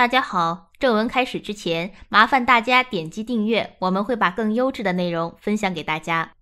大家好，正文开始之前，麻烦大家点击订阅，我们会把更优质的内容分享给大家。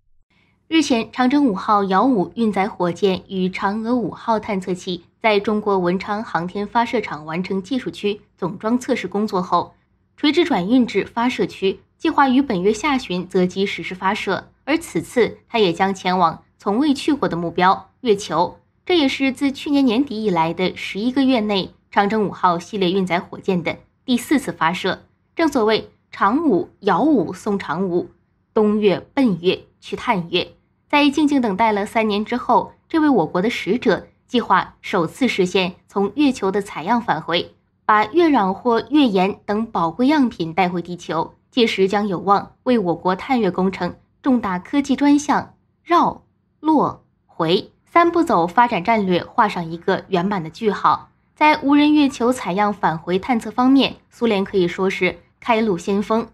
日前，长征五号遥五运载火箭与嫦娥五号探测器在中国文昌航天发射场完成技术区总装测试工作后，垂直转运至发射区，计划于本月下旬择机实施发射。而此次，它也将前往从未去过的目标——月球，这也是自去年年底以来的十一个月内。长征五号系列运载火箭的第四次发射，正所谓“长五遥五送长五，冬月奔月去探月”。在静静等待了三年之后，这位我国的使者计划首次实现从月球的采样返回，把月壤或月岩等宝贵样品带回地球。届时将有望为我国探月工程重大科技专项“绕、落、回”三步走发展战略画上一个圆满的句号。在无人月球采样返回探测方面，苏联可以说是开路先锋。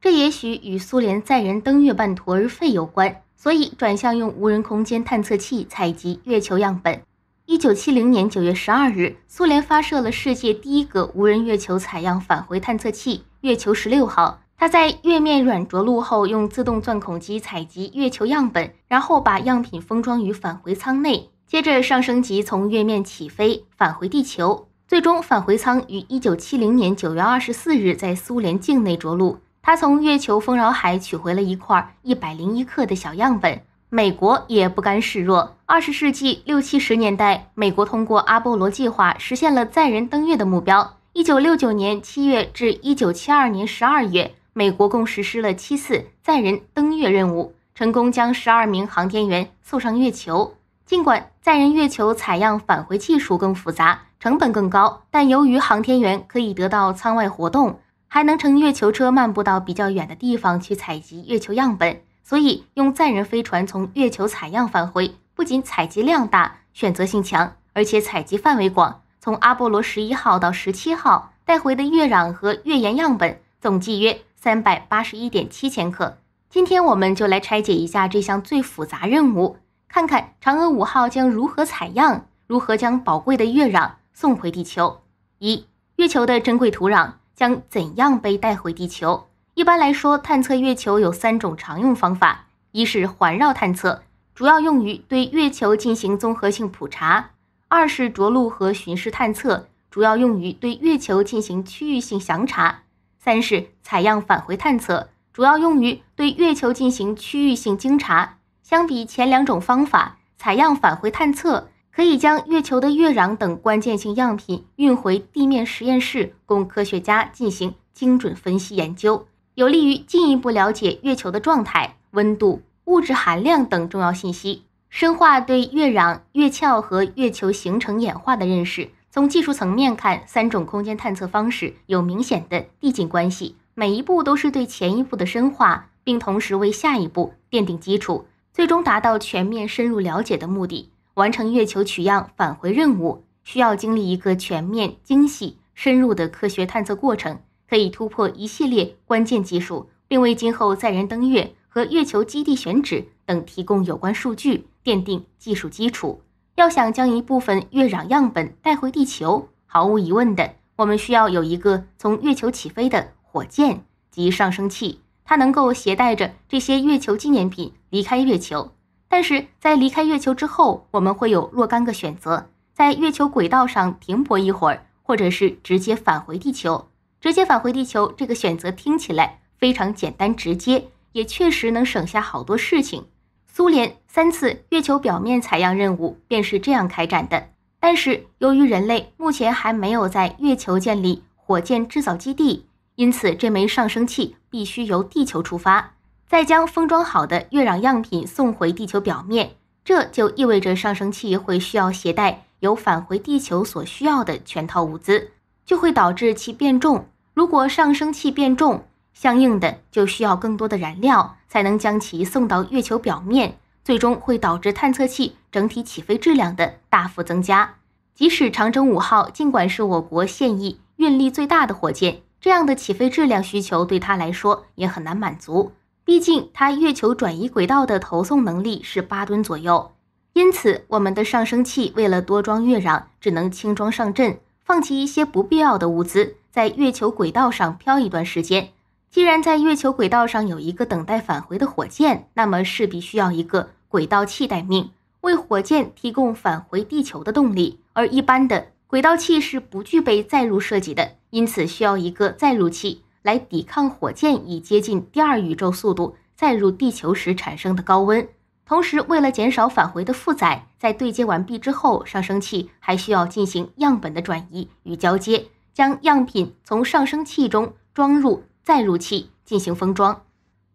这也许与苏联载人登月半途而废有关，所以转向用无人空间探测器采集月球样本。一九七零年九月十二日，苏联发射了世界第一个无人月球采样返回探测器——月球十六号。它在月面软着陆后，用自动钻孔机采集月球样本，然后把样品封装于返回舱内。接着上升级从月面起飞，返回地球。最终，返回舱于一九七零年九月二十四日在苏联境内着陆。他从月球丰饶海取回了一块一百零一克的小样本。美国也不甘示弱。二十世纪六七十年代，美国通过阿波罗计划实现了载人登月的目标。一九六九年七月至一九七二年十二月，美国共实施了七次载人登月任务，成功将十二名航天员送上月球。尽管载人月球采样返回技术更复杂，成本更高，但由于航天员可以得到舱外活动，还能乘月球车漫步到比较远的地方去采集月球样本，所以用载人飞船从月球采样返回，不仅采集量大、选择性强，而且采集范围广。从阿波罗十一号到十七号带回的月壤和月岩样本总计约三百八十一点七千克。今天我们就来拆解一下这项最复杂任务。看看嫦娥五号将如何采样，如何将宝贵的月壤送回地球？一月球的珍贵土壤将怎样被带回地球？一般来说，探测月球有三种常用方法：一是环绕探测，主要用于对月球进行综合性普查；二是着陆和巡视探测，主要用于对月球进行区域性详查；三是采样返回探测，主要用于对月球进行区域性精查。相比前两种方法，采样返回探测可以将月球的月壤等关键性样品运回地面实验室，供科学家进行精准分析研究，有利于进一步了解月球的状态、温度、物质含量等重要信息，深化对月壤、月壳和月球形成演化的认识。从技术层面看，三种空间探测方式有明显的递进关系，每一步都是对前一步的深化，并同时为下一步奠定基础。最终达到全面深入了解的目的，完成月球取样返回任务，需要经历一个全面、精细、深入的科学探测过程，可以突破一系列关键技术，并为今后载人登月和月球基地选址等提供有关数据，奠定技术基础。要想将一部分月壤样本带回地球，毫无疑问的，我们需要有一个从月球起飞的火箭及上升器。它能够携带着这些月球纪念品离开月球，但是在离开月球之后，我们会有若干个选择：在月球轨道上停泊一会儿，或者是直接返回地球。直接返回地球这个选择听起来非常简单直接，也确实能省下好多事情。苏联三次月球表面采样任务便是这样开展的。但是由于人类目前还没有在月球建立火箭制造基地。因此，这枚上升器必须由地球出发，再将封装好的月壤样品送回地球表面。这就意味着上升器会需要携带有返回地球所需要的全套物资，就会导致其变重。如果上升器变重，相应的就需要更多的燃料才能将其送到月球表面，最终会导致探测器整体起飞质量的大幅增加。即使长征五号，尽管是我国现役运力最大的火箭。这样的起飞质量需求对他来说也很难满足，毕竟它月球转移轨道的投送能力是八吨左右。因此，我们的上升器为了多装月壤，只能轻装上阵，放弃一些不必要的物资，在月球轨道上漂一段时间。既然在月球轨道上有一个等待返回的火箭，那么势必需要一个轨道器待命，为火箭提供返回地球的动力。而一般的轨道器是不具备载入设计的，因此需要一个载入器来抵抗火箭以接近第二宇宙速度载入地球时产生的高温。同时，为了减少返回的负载，在对接完毕之后，上升器还需要进行样本的转移与交接，将样品从上升器中装入载入器进行封装。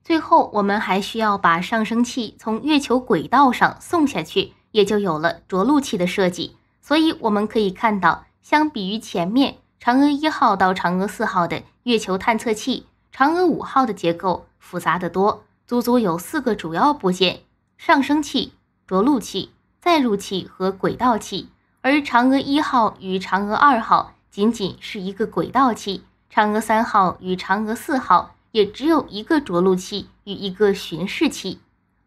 最后，我们还需要把上升器从月球轨道上送下去，也就有了着陆器的设计。所以我们可以看到，相比于前面嫦娥一号到嫦娥四号的月球探测器，嫦娥五号的结构复杂得多，足足有四个主要部件：上升器、着陆器、载入器和轨道器。而嫦娥一号与嫦娥二号仅仅是一个轨道器，嫦娥三号与嫦娥四号也只有一个着陆器与一个巡视器。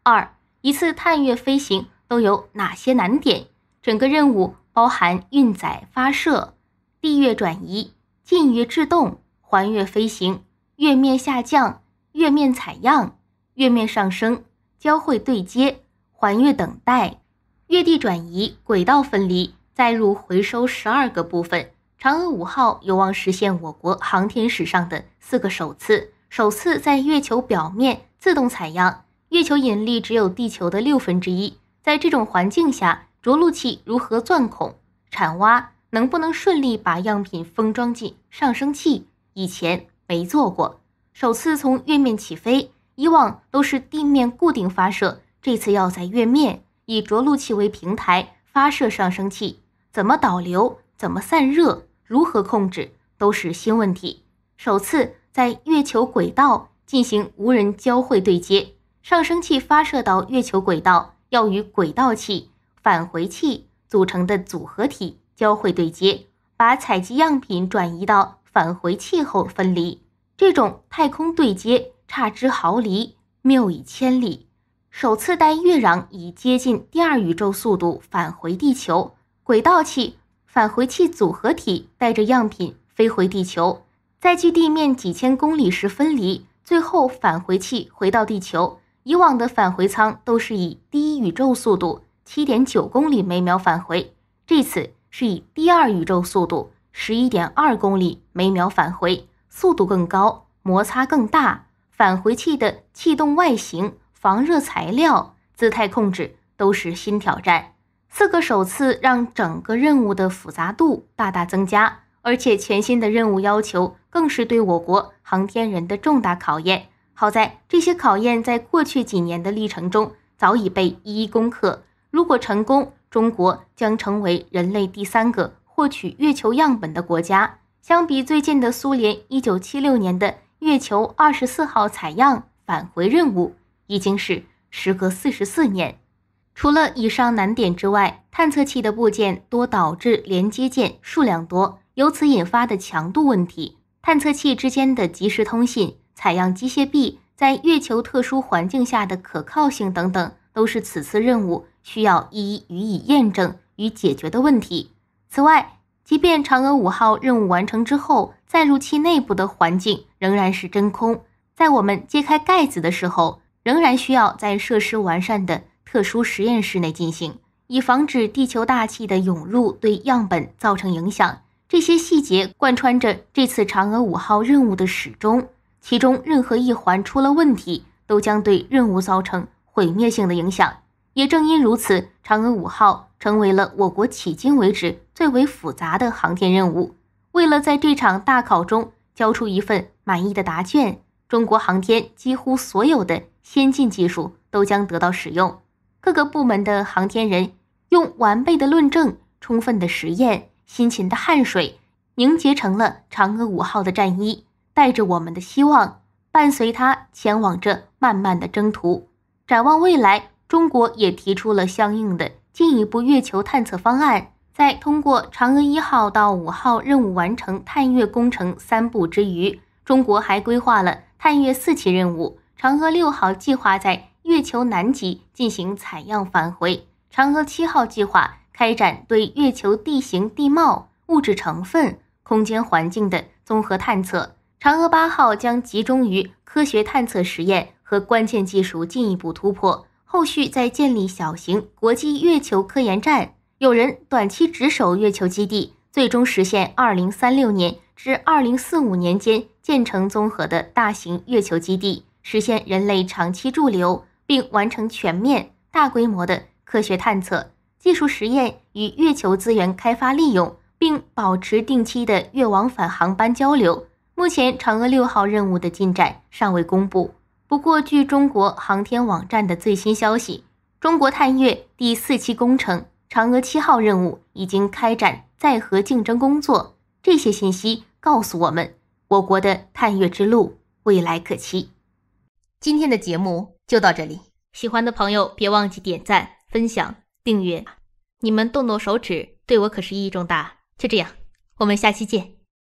二一次探月飞行都有哪些难点？整个任务。包含运载、发射、地月转移、近月制动、环月飞行、月面下降、月面采样、月面上升、交会对接、环月等待、月地转移、轨道分离、载入回收十二个部分。嫦娥五号有望实现我国航天史上的四个首次：首次在月球表面自动采样。月球引力只有地球的六分之一，在这种环境下。着陆器如何钻孔、铲挖，能不能顺利把样品封装进上升器？以前没做过，首次从月面起飞，以往都是地面固定发射，这次要在月面以着陆器为平台发射上升器，怎么导流、怎么散热、如何控制，都是新问题。首次在月球轨道进行无人交会对接，上升器发射到月球轨道，要与轨道器。返回器组成的组合体交会对接，把采集样品转移到返回器后分离。这种太空对接差之毫厘，谬以千里。首次带月壤以接近第二宇宙速度返回地球，轨道器、返回器组合体带着样品飞回地球，在距地面几千公里时分离，最后返回器回到地球。以往的返回舱都是以第一宇宙速度。七点九公里每秒返回，这次是以第二宇宙速度十一点二公里每秒返回，速度更高，摩擦更大，返回器的气动外形、防热材料、姿态控制都是新挑战，四个首次让整个任务的复杂度大大增加，而且全新的任务要求更是对我国航天人的重大考验。好在这些考验在过去几年的历程中早已被一一攻克。如果成功，中国将成为人类第三个获取月球样本的国家。相比最近的苏联一九七六年的月球二十四号采样返回任务，已经是时隔四十四年。除了以上难点之外，探测器的部件多导致连接件数量多，由此引发的强度问题；探测器之间的及时通信，采样机械臂在月球特殊环境下的可靠性等等，都是此次任务。需要一一予以验证与解决的问题。此外，即便嫦娥五号任务完成之后，载入器内部的环境仍然是真空，在我们揭开盖子的时候，仍然需要在设施完善的特殊实验室内进行，以防止地球大气的涌入对样本造成影响。这些细节贯穿着这次嫦娥五号任务的始终，其中任何一环出了问题，都将对任务造成毁灭性的影响。也正因如此，嫦娥五号成为了我国迄今为止最为复杂的航天任务。为了在这场大考中交出一份满意的答卷，中国航天几乎所有的先进技术都将得到使用。各个部门的航天人用完备的论证、充分的实验、辛勤的汗水，凝结成了嫦娥五号的战衣，带着我们的希望，伴随它前往这漫漫的征途。展望未来。中国也提出了相应的进一步月球探测方案，在通过嫦娥一号到五号任务完成探月工程三步之余，中国还规划了探月四期任务。嫦娥六号计划在月球南极进行采样返回，嫦娥七号计划开展对月球地形地貌、物质成分、空间环境的综合探测，嫦娥八号将集中于科学探测实验和关键技术进一步突破。后续再建立小型国际月球科研站，有人短期值守月球基地，最终实现二零三六年至二零四五年间建成综合的大型月球基地，实现人类长期驻留，并完成全面大规模的科学探测、技术实验与月球资源开发利用，并保持定期的月往返航班交流。目前，嫦娥六号任务的进展尚未公布。不过，据中国航天网站的最新消息，中国探月第四期工程“嫦娥七号”任务已经开展载荷竞争工作。这些信息告诉我们，我国的探月之路未来可期。今天的节目就到这里，喜欢的朋友别忘记点赞、分享、订阅，你们动动手指对我可是意义重大。就这样，我们下期见。